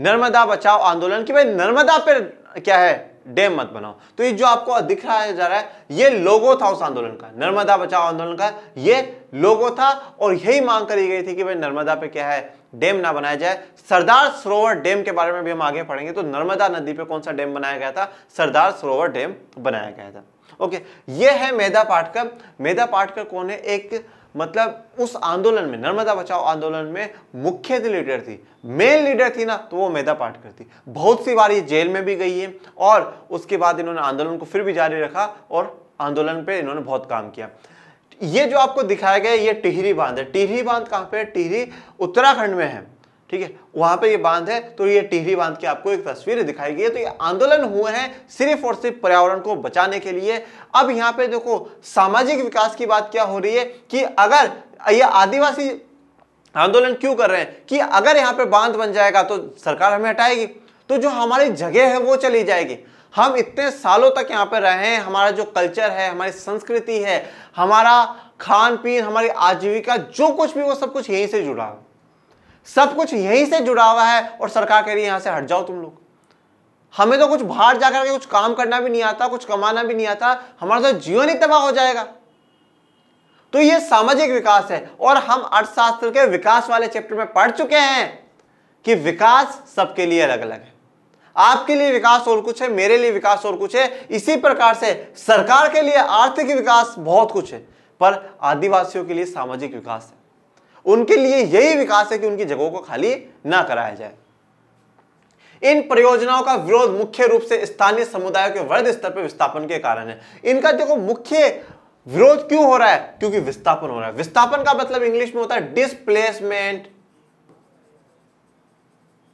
नर्मदा बचाओ आंदोलन की भाई नर्मदा पर क्या है डैम मत बनाओ तो ये जो आपको दिख रहा है जा रहा है ये लोगो था उस आंदोलन का नर्मदा बचाओ आंदोलन का ये लोगो था और यही मांग करी गई थी कि भाई नर्मदा पे क्या है डैम ना बनाया जाए सरदार सरोवर डैम के बारे में भी हम आगे पढ़ेंगे तो नर्मदा नदी पे कौन सा डैम बनाया गया था सरदार सरोवर डैम बनाया गया था ओके ये है मेधा पाटकर मेधा पाटकर कौन है एक मतलब उस आंदोलन में नर्मदा बचाओ आंदोलन में मुख्य लीडर थी मेन लीडर थी ना तो वो मेधा पाटकर थी बहुत सी बार ये जेल में भी गई है और उसके बाद इन्होंने आंदोलन को फिर भी जारी रखा और आंदोलन पे इन्होंने बहुत काम किया ये जो आपको दिखाया गया ये टिहरी बांध है टिहरी बांध कहाँ पे है टिहरी उत्तराखंड में है ठीक है वहां पे ये बांध है तो ये टिहरी बांध की आपको एक तस्वीर दिखाई गई है तो ये आंदोलन हुए हैं सिर्फ और सिर्फ पर्यावरण को बचाने के लिए अब यहाँ पे देखो सामाजिक विकास की बात क्या हो रही है कि अगर ये आदिवासी आंदोलन क्यों कर रहे हैं कि अगर यहाँ पे बांध बन जाएगा तो सरकार हमें हटाएगी तो जो हमारी जगह है वो चली जाएगी हम इतने सालों तक यहाँ पर रहे हैं हमारा जो कल्चर है हमारी संस्कृति है हमारा खान पीन हमारी आजीविका जो कुछ भी वो सब कुछ यहीं से जुड़ा हुआ सब कुछ यहीं से जुड़ा हुआ है और सरकार कह रही है यहाँ से हट जाओ तुम लोग हमें तो कुछ बाहर जाकर के कुछ काम करना भी नहीं आता कुछ कमाना भी नहीं आता हमारा तो जीवन ही तबाह हो जाएगा तो ये सामाजिक विकास है और हम अर्थशास्त्र के विकास वाले चैप्टर में पढ़ चुके हैं कि विकास सबके लिए अलग अलग है आपके लिए विकास और कुछ है मेरे लिए विकास और कुछ है इसी प्रकार से सरकार के लिए आर्थिक विकास बहुत कुछ है पर आदिवासियों के लिए सामाजिक विकास है उनके लिए यही विकास है कि उनकी जगहों को खाली ना कराया जाए इन परियोजनाओं का विरोध मुख्य रूप से स्थानीय समुदायों के वर्ध स्तर पर विस्थापन के कारण है इनका देखो मुख्य विरोध क्यों हो रहा है क्योंकि विस्थापन हो रहा है विस्थापन का मतलब इंग्लिश में होता है डिसप्लेसमेंट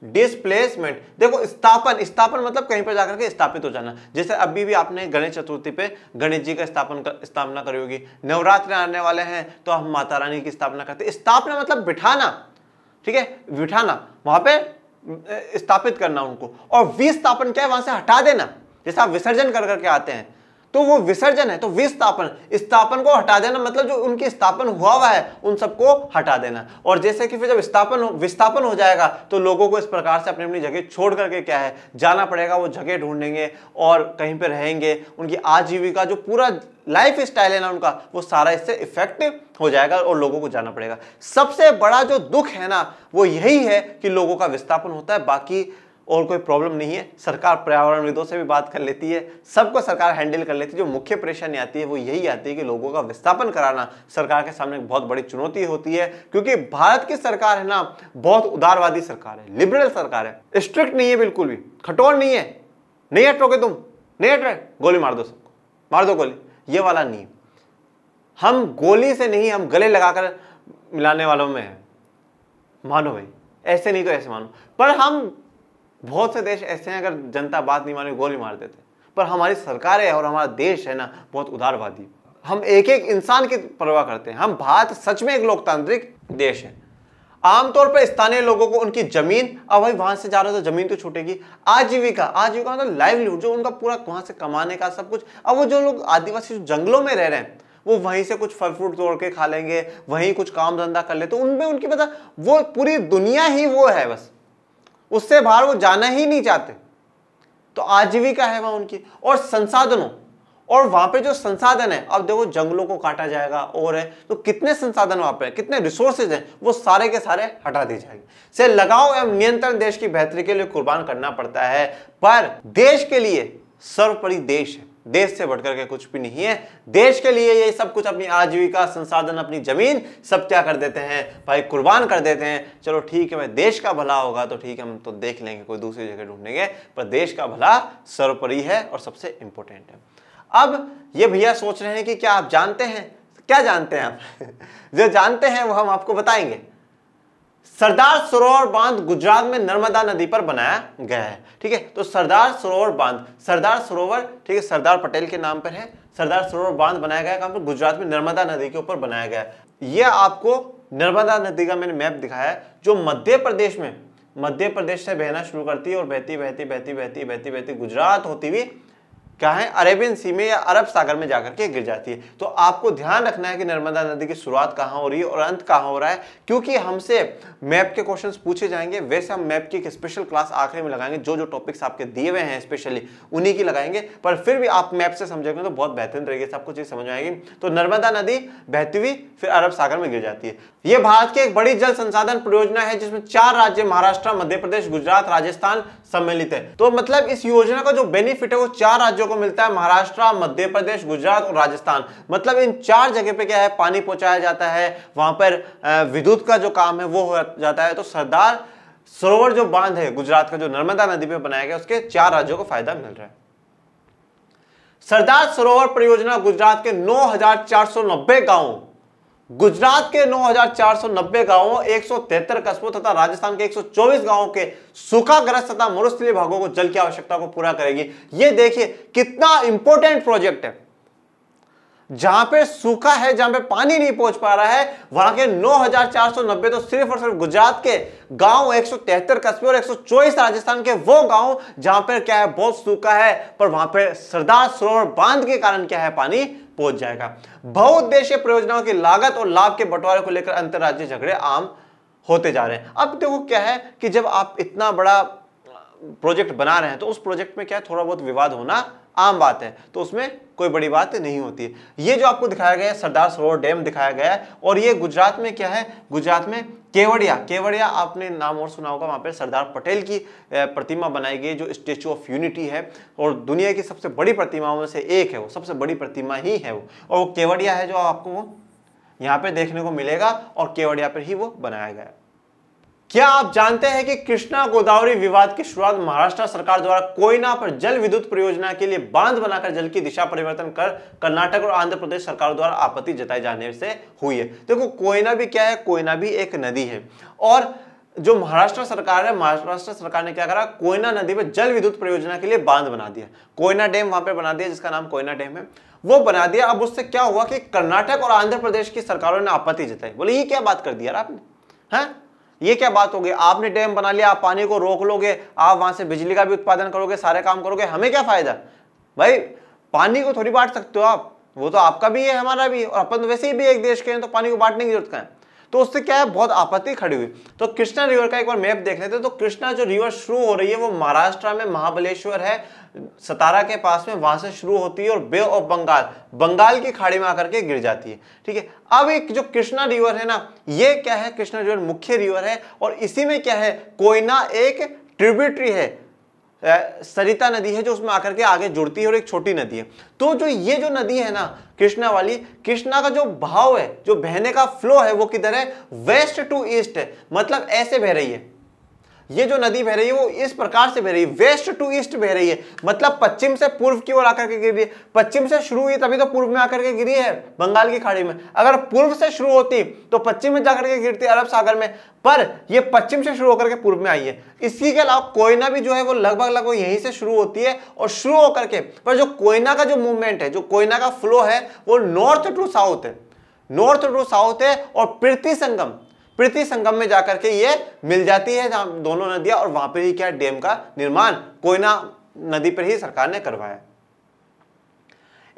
डिस्प्लेसमेंट देखो स्थापन स्थापन मतलब कहीं पर जाकर के स्थापित हो जाना जैसे अभी भी आपने गणेश चतुर्थी पे गणेश जी का स्थापन कर, स्थापना करी होगी नवरात्र आने वाले हैं तो हम माता रानी की स्थापना करते स्थापना मतलब बिठाना ठीक है बिठाना वहां पे स्थापित करना उनको और विस्थापन क्या है वहां से हटा देना जैसे आप विसर्जन कर करके आते हैं तो वो विसर्जन है तो विस्थापन स्थापन को हटा देना मतलब जो उनकी स्थापन हुआ हुआ है उन सबको हटा देना और जैसे कि फिर जब स्थापन विस्थापन हो जाएगा तो लोगों को इस प्रकार से अपनी अपनी जगह छोड़ करके क्या है जाना पड़ेगा वो जगह ढूंढेंगे और कहीं पर रहेंगे उनकी आजीविका जो पूरा लाइफ स्टाइल है ना उनका वो सारा इससे इफेक्ट हो जाएगा और लोगों को जाना पड़ेगा सबसे बड़ा जो दुख है ना वो यही है कि लोगों का विस्थापन होता है बाकी और कोई प्रॉब्लम नहीं है सरकार पर्यावरण विदों से भी बात कर लेती है सबको सरकार हैंडल कर लेती है जो मुख्य परेशानी आती है वो यही आती है कि लोगों का विस्थापन कराना सरकार के सामने बहुत बड़ी चुनौती होती है क्योंकि भारत की सरकार है ना बहुत उदारवादी सरकार है लिबरल सरकार है स्ट्रिक्ट नहीं है बिल्कुल भी खटोर नहीं है नहीं हटोगे तुम नहीं हट रहे गोली मार दो सबको मार दो गोली ये वाला नहीं हम गोली से नहीं हम गले लगाकर मिलाने वालों में है मानो भाई ऐसे नहीं तो ऐसे मानो पर हम बहुत से देश ऐसे हैं अगर जनता बात नहीं मानी गोली मार देते पर हमारी सरकार है और हमारा देश है ना बहुत उदारवादी हम एक एक इंसान की परवाह करते हैं हम भारत सच में एक लोकतांत्रिक देश है आमतौर पर स्थानीय लोगों को उनकी जमीन अब भाई वहां से जा रहे हो तो जमीन तो छूटेगी आजीविका आजीविका मतलब लाइवलीहुड जो उनका पूरा वहां से कमाने का सब कुछ अब वो जो लोग आदिवासी जो जंगलों में रह रहे हैं वो वहीं से कुछ फल फ्रूट तोड़ के खा लेंगे वहीं कुछ काम धंधा कर ले तो उनमें उनकी पता वो पूरी दुनिया ही वो है बस उससे बाहर वो जाना ही नहीं चाहते तो आजीविका है वहां उनकी और संसाधनों और वहां पे जो संसाधन है अब देखो जंगलों को काटा जाएगा और है तो कितने संसाधन वहां पे है कितने रिसोर्सेज हैं वो सारे के सारे हटा दिए जाएंगे से लगाव एवं नियंत्रण देश की बेहतरी के लिए कुर्बान करना पड़ता है पर देश के लिए सर्वोपरि देश है देश से बढ़कर के कुछ भी नहीं है देश के लिए ये सब कुछ अपनी आजीविका संसाधन अपनी जमीन सब क्या कर देते हैं भाई कुर्बान कर देते हैं चलो ठीक है मैं देश का भला होगा तो ठीक है हम तो देख लेंगे कोई दूसरी जगह ढूंढेंगे पर देश का भला सर्वोपरि है और सबसे इंपॉर्टेंट है अब ये भैया सोच रहे हैं कि क्या आप जानते हैं क्या जानते हैं आप जो जानते हैं वो हम आपको बताएंगे सरदार सरोवर बांध गुजरात में नर्मदा नदी पर बनाया गया है ठीक है तो सरदार सरोवर बांध सरदार सरोवर ठीक है सरदार पटेल के नाम पर है सरदार सरोवर बांध बनाया गया कहां पर गुजरात में नर्मदा नदी के ऊपर बनाया गया है यह आपको नर्मदा नदी का मैंने मैप दिखाया है जो मध्य प्रदेश में मध्य प्रदेश से बहना शुरू करती है और बहती बहती बहती बहती बहती बहती गुजरात होती हुई क्या है अरेबियन सी में या अरब सागर में जाकर के गिर जाती है तो आपको ध्यान रखना है कि नर्मदा नदी की शुरुआत कहाँ हो रही है और अंत कहाँ हो रहा है क्योंकि हमसे मैप के क्वेश्चंस पूछे जाएंगे वैसे हम मैप की एक स्पेशल क्लास आखिरी में लगाएंगे जो जो टॉपिक्स आपके दिए हुए हैं स्पेशली उन्हीं की लगाएंगे पर फिर भी आप मैप से समझेंगे तो बहुत बेहतरीन तरीके सबको चीज़ समझ आएगी तो नर्मदा नदी बहती हुई फिर अरब सागर में गिर जाती है ये भारत की एक बड़ी जल संसाधन परियोजना है जिसमें चार राज्य महाराष्ट्र मध्य प्रदेश गुजरात राजस्थान सम्मिलित है तो मतलब इस योजना का जो बेनिफिट है वो चार राज्यों को मिलता है महाराष्ट्र मध्य प्रदेश गुजरात और राजस्थान मतलब इन चार जगह पे क्या है पानी पहुंचाया जाता है वहां पर विद्युत का जो काम है वो हो जाता है तो सरदार सरोवर जो बांध है गुजरात का जो नर्मदा नदी पे बनाया गया उसके चार राज्यों को फायदा मिल रहा है सरदार सरोवर परियोजना गुजरात के 9,490 गांवों गुजरात के 9,490 गांवों एक कस्बों तथा राजस्थान के 124 गांवों के सूखाग्रस्त तथा मरुस्थली भागों को जल की आवश्यकता को पूरा करेगी ये देखिए कितना इंपॉर्टेंट प्रोजेक्ट है जहां पे सूखा है जहां पे पानी नहीं पहुंच पा रहा है वहां के 9,490 तो सिर्फ और सिर्फ गुजरात के गांव एक कस्बे और एक राजस्थान के वो गांव जहां पर क्या है बहुत सूखा है पर वहां पर सरदार सरोवर बांध के कारण क्या है पानी पहुंच जाएगा बहुउद्देशीय परियोजनाओं की लागत और लाभ के बंटवारे को लेकर अंतर्राज्यीय झगड़े आम होते जा रहे हैं अब देखो क्या है कि जब आप इतना बड़ा प्रोजेक्ट बना रहे हैं तो उस प्रोजेक्ट में क्या है थोड़ा बहुत विवाद होना आम बात है तो उसमें कोई बड़ी बात नहीं होती है ये जो आपको दिखाया गया है सरदार सरोवर डैम दिखाया गया है और ये गुजरात में क्या है गुजरात में केवड़िया केवड़िया आपने नाम और सुना होगा वहाँ पर सरदार पटेल की प्रतिमा बनाई गई जो स्टेचू ऑफ यूनिटी है और दुनिया की सबसे बड़ी प्रतिमाओं में से एक है वो सबसे बड़ी प्रतिमा ही है वो और वो केवड़िया है जो आपको वो यहाँ पर देखने को मिलेगा और केवड़िया पर ही वो बनाया गया क्या आप जानते हैं कि कृष्णा गोदावरी विवाद की शुरुआत महाराष्ट्र सरकार द्वारा कोयना पर जल विद्युत परियोजना के लिए बांध बनाकर जल की दिशा परिवर्तन कर कर्नाटक और आंध्र प्रदेश सरकार द्वारा आपत्ति जताए जाने से हुई है देखो कोयना भी क्या है कोयना भी एक नदी है और जो महाराष्ट्र सरकार है महाराष्ट्र सरकार ने क्या करा कोयना नदी पर जल विद्युत परियोजना के लिए बांध बना दिया कोयना डैम वहां पर बना दिया जिसका नाम कोयना डैम है वो बना दिया अब उससे क्या हुआ कि कर्नाटक और आंध्र प्रदेश की सरकारों ने आपत्ति जताई बोले ये क्या बात कर दिया आपने हाँ? ये क्या बात हो गई आपने डैम बना लिया आप पानी को रोक लोगे आप वहां से बिजली का भी उत्पादन करोगे सारे काम करोगे हमें क्या फायदा भाई पानी को थोड़ी बांट सकते हो आप वो तो आपका भी है हमारा भी और अपन तो वैसे ही भी एक देश के हैं तो पानी को बांटने की जरूरत कहाँ है तो उससे क्या है बहुत आपत्ति खड़ी हुई तो कृष्णा रिवर का एक बार मैप देख लेते हैं तो कृष्णा जो रिवर शुरू हो रही है वो महाराष्ट्र में महाबलेश्वर है सतारा के पास में वहां से शुरू होती है और बे ऑफ बंगाल बंगाल की खाड़ी में आकर के गिर जाती है ठीक है अब एक जो कृष्णा रिवर है ना ये क्या है कृष्णा रिवर मुख्य रिवर है और इसी में क्या है कोयना एक ट्रिब्यूटरी है सरिता नदी है जो उसमें आकर के आगे जुड़ती है और एक छोटी नदी है तो जो ये जो नदी है ना कृष्णा वाली कृष्णा का जो भाव है जो बहने का फ्लो है वो किधर है वेस्ट टू ईस्ट है मतलब ऐसे बह रही है ये जो नदी बह रही है वो इस प्रकार से बह रही है वेस्ट टू ईस्ट बह रही है मतलब पश्चिम से पूर्व की ओर आकर के गिर रही है पश्चिम से शुरू हुई तभी तो पूर्व में आकर के गिरी है बंगाल की खाड़ी में अगर पूर्व से शुरू होती तो पश्चिम में जाकर के गिरती अरब सागर में पर यह पश्चिम से शुरू होकर के पूर्व में आई है इसी के अलावा कोयना भी जो है वो लगभग लगभग यहीं से शुरू होती है और शुरू होकर के पर जो कोयना का जो मूवमेंट है जो कोयना का फ्लो है वो नॉर्थ टू साउथ है नॉर्थ टू साउथ है और पृथ्वी संगम प्रति संगम में जाकर के ये मिल जाती है जहां दोनों नदियां और वहां पर ही क्या डैम का निर्माण कोयना नदी पर ही सरकार ने करवाया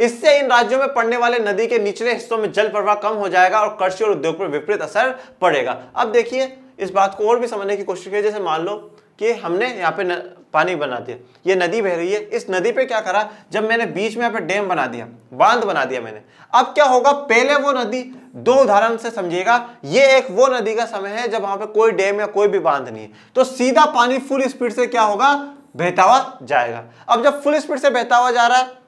इससे इन राज्यों में पड़ने वाले नदी के निचले हिस्सों में जल प्रवाह कम हो जाएगा और कृषि और उद्योग पर विपरीत असर पड़ेगा अब देखिए इस बात को और भी समझने की कोशिश कीजिए जैसे मान लो कि हमने यहाँ पे पानी बना दिया ये नदी बह रही है इस नदी पे क्या करा जब मैंने बीच में यहाँ पे डैम बना दिया बांध बना दिया मैंने अब क्या होगा पहले वो नदी दो उदाहरण से समझिएगा ये एक वो नदी का समय है जब वहां पे कोई डैम या कोई भी बांध नहीं है तो सीधा पानी फुल स्पीड से क्या होगा बहता हुआ जाएगा अब जब फुल स्पीड से बहता हुआ जा रहा है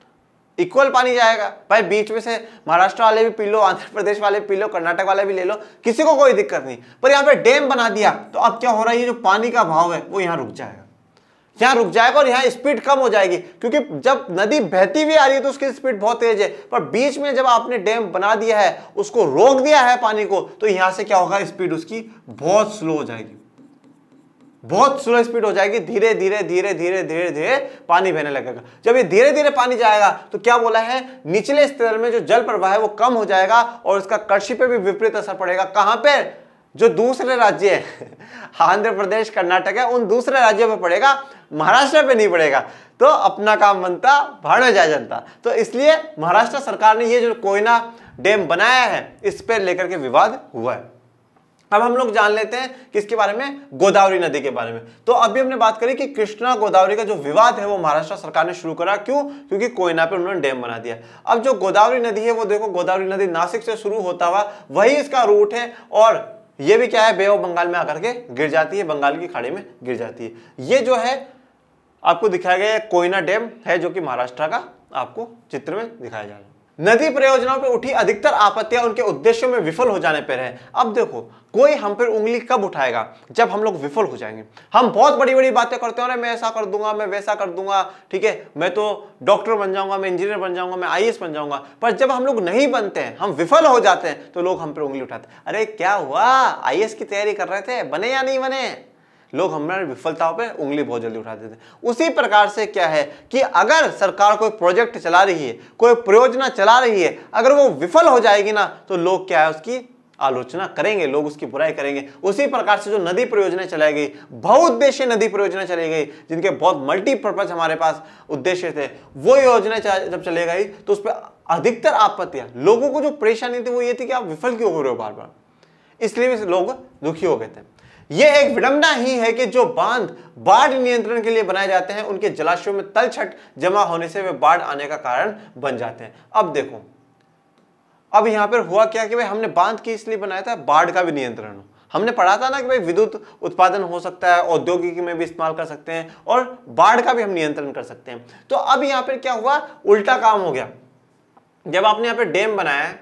इक्वल पानी जाएगा भाई बीच में से महाराष्ट्र वाले भी पी लो आंध्र प्रदेश वाले पी लो कर्नाटक वाले भी ले लो किसी को कोई दिक्कत नहीं पर यहाँ पे डैम बना दिया तो अब क्या हो रहा है ये जो पानी का भाव है वो यहाँ रुक जाएगा यहाँ रुक जाएगा और यहाँ स्पीड कम हो जाएगी क्योंकि जब नदी बहती हुई आ रही है तो उसकी स्पीड बहुत तेज है पर बीच में जब आपने डैम बना दिया है उसको रोक दिया है पानी को तो यहाँ से क्या होगा स्पीड उसकी बहुत स्लो हो जाएगी बहुत स्लो स्पीड हो जाएगी धीरे धीरे धीरे धीरे धीरे धीरे पानी बहने लगेगा जब ये धीरे धीरे पानी जाएगा तो क्या बोला है निचले स्तर में जो जल प्रवाह है वो कम हो जाएगा और उसका कृषि पे भी विपरीत असर पड़ेगा कहाँ पे जो दूसरे राज्य है आंध्र प्रदेश कर्नाटक है उन दूसरे राज्यों में पड़ेगा महाराष्ट्र पे नहीं पड़ेगा तो अपना काम बनता भाड़ में जाए जनता तो इसलिए महाराष्ट्र सरकार ने ये जो कोयना डैम बनाया है इस पर लेकर के विवाद हुआ है अब हम लोग जान लेते हैं किसके बारे में गोदावरी नदी के बारे में तो अभी हमने बात करी कि कृष्णा गोदावरी का जो विवाद है वो महाराष्ट्र सरकार ने शुरू करा क्यों क्योंकि कोयना पे उन्होंने डैम बना दिया अब जो गोदावरी नदी है वो देखो गोदावरी नदी नासिक से शुरू होता हुआ वही इसका रूट है और ये भी क्या है बे ऑफ बंगाल में आकर के गिर जाती है बंगाल की खाड़ी में गिर जाती है ये जो है आपको दिखाया गया कोयना डैम है जो कि महाराष्ट्र का आपको चित्र में दिखाया जा रहा है नदी परियोजनाओं पर उठी अधिकतर आपत्तियां उनके उद्देश्यों में विफल हो जाने पर है अब देखो कोई हम पर उंगली कब उठाएगा जब हम लोग विफल हो जाएंगे हम बहुत बड़ी बड़ी बातें करते हैं अरे मैं ऐसा कर दूंगा मैं वैसा कर दूंगा ठीक है मैं तो डॉक्टर बन जाऊंगा मैं इंजीनियर बन जाऊंगा मैं आई बन जाऊंगा पर जब हम लोग नहीं बनते हैं हम विफल हो जाते हैं तो लोग हम पर उंगली उठाते अरे क्या हुआ आई की तैयारी कर रहे थे बने या नहीं बने लोग हमारी विफलताओं पे उंगली बहुत जल्दी उठा देते हैं उसी प्रकार से क्या है कि अगर सरकार कोई प्रोजेक्ट चला रही है कोई परियोजना चला रही है अगर वो विफल हो जाएगी ना तो लोग क्या है उसकी आलोचना करेंगे लोग उसकी बुराई करेंगे उसी प्रकार से जो नदी परियोजना चलाई गई बहुउद्देशीय नदी परियोजना चली गई जिनके बहुत मल्टीपर्पज हमारे पास उद्देश्य थे वो योजना जब चले गई तो उस पर अधिकतर आपत्तियां लोगों को जो परेशानी थी वो ये थी कि आप विफल क्यों हो रहे हो बार बार इसलिए लोग दुखी हो गए थे यह एक विडंबना ही है कि जो बांध बाढ़ नियंत्रण के लिए बनाए जाते हैं उनके जलाशयों में तलछट जमा होने से वे बाढ़ आने का कारण बन जाते हैं अब देखो अब यहां पर हुआ क्या कि भाई हमने बांध की इसलिए बनाया था बाढ़ का भी नियंत्रण हमने पढ़ा था ना कि भाई विद्युत उत्पादन हो सकता है औद्योगिक में भी इस्तेमाल कर सकते हैं और बाढ़ का भी हम नियंत्रण कर सकते हैं तो अब यहां पर क्या हुआ उल्टा काम हो गया जब आपने यहां पर डैम बनाया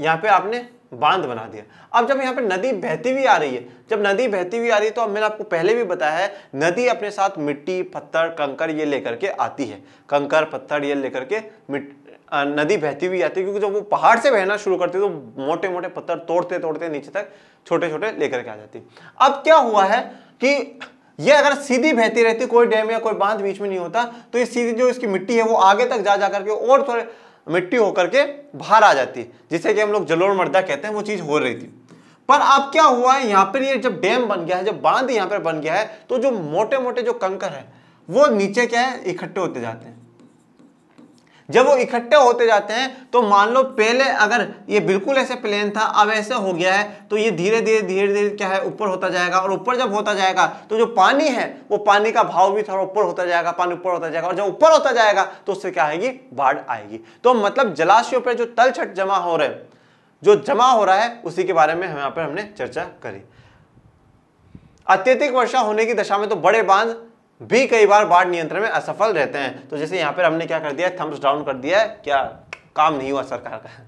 यहां पर आपने बांध बना दिया अब जब यहाँ पे नदी बहती हुई आ रही है जब नदी बहती हुई आ रही है तो अब मैंने आपको पहले भी बताया है नदी अपने साथ मिट्टी पत्थर कंकर ये लेकर के आती है कंकर पत्थर ये लेकर के मिट नदी बहती हुई आती है क्योंकि जब वो पहाड़ से बहना शुरू करती है तो मोटे मोटे पत्थर तोड़ते तोड़ते नीचे तक छोटे छोटे लेकर के आ जाती अब क्या हुआ है कि ये अगर सीधी बहती रहती कोई डैम या कोई बांध बीच में नहीं होता तो ये सीधी जो इसकी मिट्टी है वो आगे तक जा जा करके और थोड़े मिट्टी होकर के बाहर आ जाती है जिसे कि हम लोग जलोड़ मर्दा कहते हैं वो चीज़ हो रही थी पर अब क्या हुआ है यहाँ पर ये जब डैम बन गया है जब बांध यहाँ पर बन गया है तो जो मोटे मोटे जो कंकर है वो नीचे क्या है इकट्ठे होते जाते हैं जब वो इकट्ठे होते जाते हैं तो मान लो पहले अगर ये बिल्कुल ऐसे प्लेन था अब ऐसे हो गया है तो ये धीरे धीरे धीरे धीरे क्या है ऊपर होता जाएगा और ऊपर जब होता जाएगा तो जो पानी है वो पानी का भाव भी थोड़ा ऊपर होता जाएगा पानी ऊपर होता जाएगा और जब ऊपर होता जाएगा तो उससे क्या आएगी बाढ़ आएगी तो मतलब जलाशयों पर जो छट जमा हो रहे जो जमा हो रहा है उसी के बारे में हम यहाँ पर हमने चर्चा करी अत्यधिक वर्षा होने की दशा में तो बड़े बांध भी कई बार बाढ़ नियंत्रण में असफल रहते हैं तो जैसे यहां पर हमने क्या कर दिया थम्स डाउन कर दिया है क्या काम नहीं हुआ सरकार का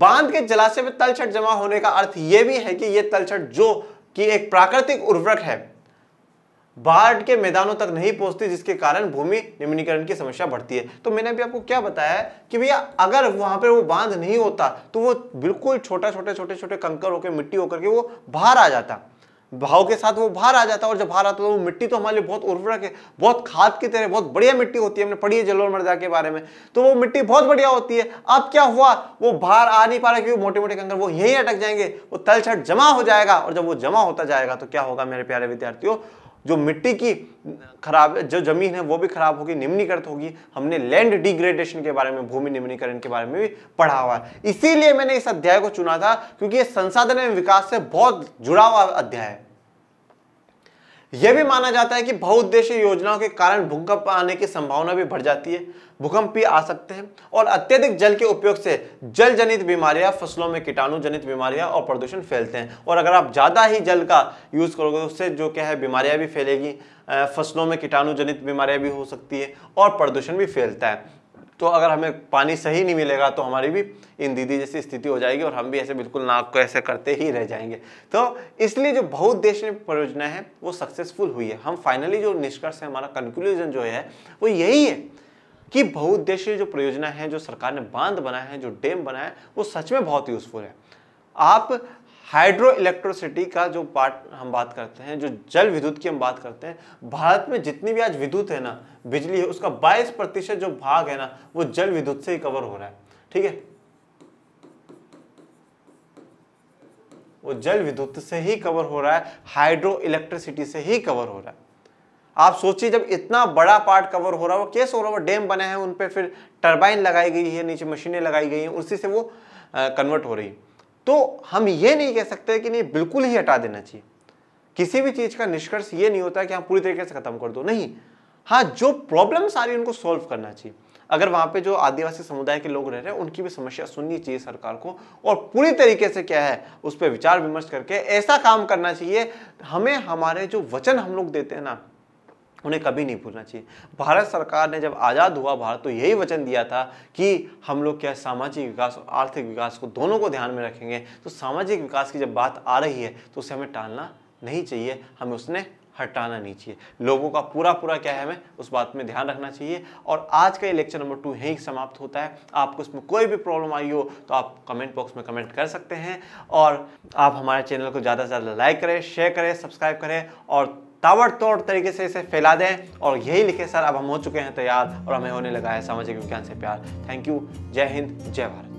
बांध के जलाशय में तलछट जमा होने का अर्थ यह भी है कि यह तलछट जो कि एक प्राकृतिक उर्वरक है बाढ़ के मैदानों तक नहीं पहुंचती जिसके कारण भूमि निम्नीकरण की समस्या बढ़ती है तो मैंने अभी आपको क्या बताया है कि भैया अगर वहां पर वो बांध नहीं होता तो वो बिल्कुल छोटा छोटे छोटे छोटे कंकर होकर मिट्टी होकर के वो बाहर आ जाता भाव के साथ वो बाहर आ जाता है और जब बाहर आता है तो मिट्टी तो हमारे लिए बहुत उर्वरक है बहुत खाद की तरह बहुत बढ़िया मिट्टी होती है हमने पढ़ी है जलोर मर्दा के बारे में तो वो मिट्टी बहुत बढ़िया होती है अब क्या हुआ वो बाहर आ नहीं पा रहा क्योंकि मोटे मोटे कंकर वो यहीं अटक जाएंगे वो तल छट जमा हो जाएगा और जब वो जमा होता जाएगा तो क्या होगा मेरे प्यारे विद्यार्थियों जो मिट्टी की खराब जो जमीन है वो भी खराब होगी निम्नीकृत होगी हमने लैंड डिग्रेडेशन के बारे में भूमि निम्नीकरण के बारे में भी पढ़ा हुआ है इसीलिए मैंने इस अध्याय को चुना था क्योंकि ये संसाधन एवं विकास से बहुत जुड़ा हुआ अध्याय है यह भी माना जाता है कि बहुउद्देशीय योजनाओं के कारण भूकंप आने की संभावना भी बढ़ जाती है भूकंप भी आ सकते हैं और अत्यधिक जल के उपयोग से जल जनित बीमारियां फसलों में कीटाणु जनित बीमारियां और प्रदूषण फैलते हैं और अगर आप ज़्यादा ही जल का यूज़ करोगे तो उससे जो क्या है बीमारियां भी फैलेगी फसलों में कीटाणु जनित बीमारियां भी हो सकती है और प्रदूषण भी फैलता है तो अगर हमें पानी सही नहीं मिलेगा तो हमारी भी इन दीदी जैसी स्थिति हो जाएगी और हम भी ऐसे बिल्कुल नाक को ऐसे करते ही रह जाएंगे तो इसलिए जो बहुत देश में परियोजना है वो सक्सेसफुल हुई है हम फाइनली जो निष्कर्ष है हमारा कंक्लूजन जो है वो यही है कि बहुउद्देशीय जो परियोजना है जो सरकार ने बांध बनाया है जो डैम बनाया है वो सच में बहुत यूज़फुल है आप हाइड्रो इलेक्ट्रोसिटी का जो पार्ट हम बात करते हैं जो जल विद्युत की हम बात करते हैं भारत में जितनी भी आज विद्युत है ना बिजली है उसका 22 प्रतिशत जो भाग है ना वो जल विद्युत से ही कवर हो रहा है ठीक है वो जल विद्युत से ही कवर हो रहा है हाइड्रो इलेक्ट्रिसिटी से ही कवर हो रहा है आप सोचिए जब इतना बड़ा पार्ट कवर हो रहा है वो कैसे हो रहा है डैम बने हैं उन पर फिर टर्बाइन लगाई गई है नीचे मशीनें लगाई गई हैं उसी से वो कन्वर्ट हो रही है तो हम ये नहीं कह सकते कि नहीं बिल्कुल ही हटा देना चाहिए किसी भी चीज़ का निष्कर्ष ये नहीं होता कि हम पूरी तरीके से ख़त्म कर दो नहीं हाँ जो प्रॉब्लम्स आ रही उनको सॉल्व करना चाहिए अगर वहाँ पे जो आदिवासी समुदाय के लोग रह रहे हैं उनकी भी समस्या सुननी चाहिए सरकार को और पूरी तरीके से क्या है उस पर विचार विमर्श करके ऐसा काम करना चाहिए हमें हमारे जो वचन हम लोग देते हैं ना उन्हें कभी नहीं भूलना चाहिए भारत सरकार ने जब आज़ाद हुआ भारत तो यही वचन दिया था कि हम लोग क्या सामाजिक विकास और आर्थिक विकास को दोनों को ध्यान में रखेंगे तो सामाजिक विकास की जब बात आ रही है तो उसे हमें टालना नहीं चाहिए हमें उसने हटाना नहीं चाहिए लोगों का पूरा पूरा क्या है हमें उस बात में ध्यान रखना चाहिए और आज का ये लेक्चर नंबर टू यहीं समाप्त होता है आपको इसमें कोई भी प्रॉब्लम आई हो तो आप कमेंट बॉक्स में कमेंट कर सकते हैं और आप हमारे चैनल को ज़्यादा से ज़्यादा लाइक करें शेयर करें सब्सक्राइब करें और ताबड़तोड़ तरीके से इसे फैला दें और यही लिखे सर अब हम हो चुके हैं तैयार और हमें होने लगा है सामाजिक विज्ञान से प्यार थैंक यू जय हिंद जय भारत